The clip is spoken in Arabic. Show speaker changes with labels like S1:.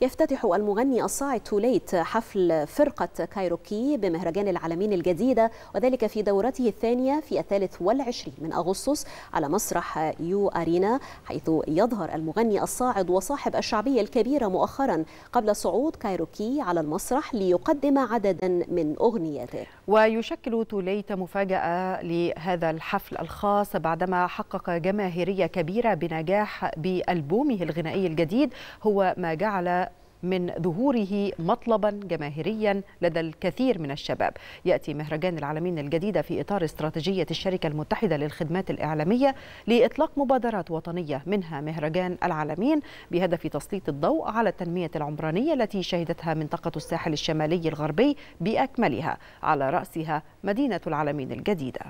S1: يفتتح المغني الصاعد توليت حفل فرقة كايروكي بمهرجان العالمين الجديدة وذلك في دورته الثانية في الثالث والعشرين من أغسطس على مسرح يو أرينا حيث يظهر المغني الصاعد وصاحب الشعبية الكبيرة مؤخرا قبل صعود كايروكي على المسرح ليقدم عددا من أغنياته ويشكل توليت مفاجأة لهذا الحفل الخاص بعدما
S2: حقق جماهيرية كبيرة بنجاح بألبومه الغنائي الجديد هو ما جعل من ظهوره مطلبا جماهيريا لدى الكثير من الشباب يأتي مهرجان العالمين الجديدة في إطار استراتيجية الشركة المتحدة للخدمات الإعلامية لإطلاق مبادرات وطنية منها مهرجان العالمين بهدف تسليط الضوء على التنمية العمرانية التي شهدتها منطقة الساحل الشمالي الغربي بأكملها على رأسها مدينة العالمين الجديدة